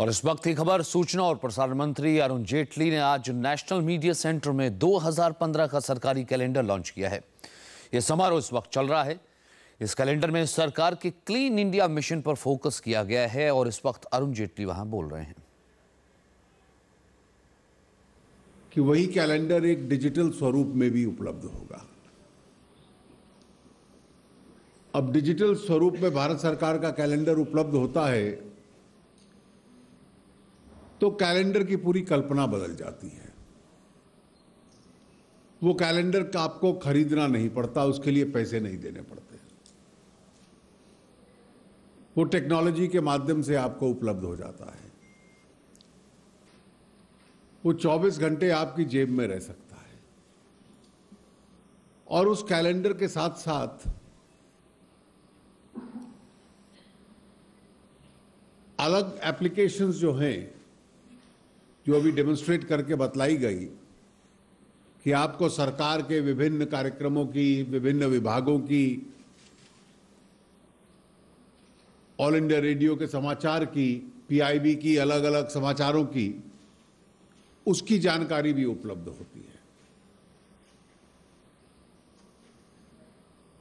और इस वक्त की खबर सूचना और प्रसारण मंत्री अरुण जेटली ने आज नेशनल मीडिया सेंटर में 2015 का सरकारी कैलेंडर लॉन्च किया है यह समारोह इस वक्त चल रहा है इस कैलेंडर में सरकार के क्लीन इंडिया मिशन पर फोकस किया गया है और इस वक्त अरुण जेटली वहां बोल रहे हैं कि वही कैलेंडर एक डिजिटल स्वरूप में भी उपलब्ध होगा अब डिजिटल स्वरूप में भारत सरकार का कैलेंडर उपलब्ध होता है तो कैलेंडर की पूरी कल्पना बदल जाती है वो कैलेंडर का आपको खरीदना नहीं पड़ता उसके लिए पैसे नहीं देने पड़ते वो टेक्नोलॉजी के माध्यम से आपको उपलब्ध हो जाता है वो 24 घंटे आपकी जेब में रह सकता है और उस कैलेंडर के साथ साथ अलग एप्लीकेशंस जो हैं जो अभी डेमोन्स्ट्रेट करके बतलाई गई कि आपको सरकार के विभिन्न कार्यक्रमों की विभिन्न विभागों की ऑल इंडिया रेडियो के समाचार की पीआईबी की अलग अलग समाचारों की उसकी जानकारी भी उपलब्ध होती है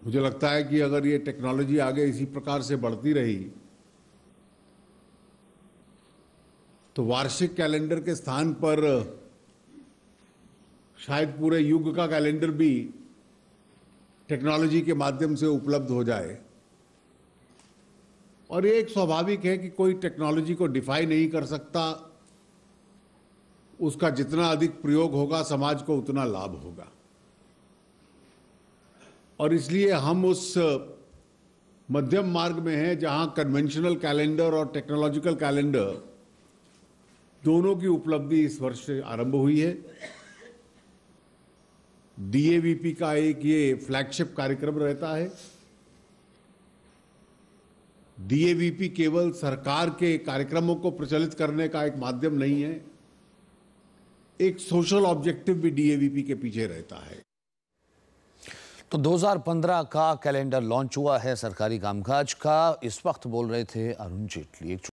मुझे लगता है कि अगर ये टेक्नोलॉजी आगे इसी प्रकार से बढ़ती रही तो वार्षिक कैलेंडर के स्थान पर शायद पूरे युग का कैलेंडर भी टेक्नोलॉजी के माध्यम से उपलब्ध हो जाए और ये एक स्वाभाविक है कि कोई टेक्नोलॉजी को डिफाई नहीं कर सकता उसका जितना अधिक प्रयोग होगा समाज को उतना लाभ होगा और इसलिए हम उस मध्यम मार्ग में हैं जहां कन्वेंशनल कैलेंडर और टेक्नोलॉजिकल कैलेंडर दोनों की उपलब्धि इस वर्ष से आरंभ हुई है डीएवीपी का एक ये फ्लैगशिप कार्यक्रम रहता है डीएवीपी केवल सरकार के कार्यक्रमों को प्रचलित करने का एक माध्यम नहीं है एक सोशल ऑब्जेक्टिव भी डीएवीपी के पीछे रहता है तो 2015 का कैलेंडर लॉन्च हुआ है सरकारी कामकाज का इस वक्त बोल रहे थे अरुण जेटली एक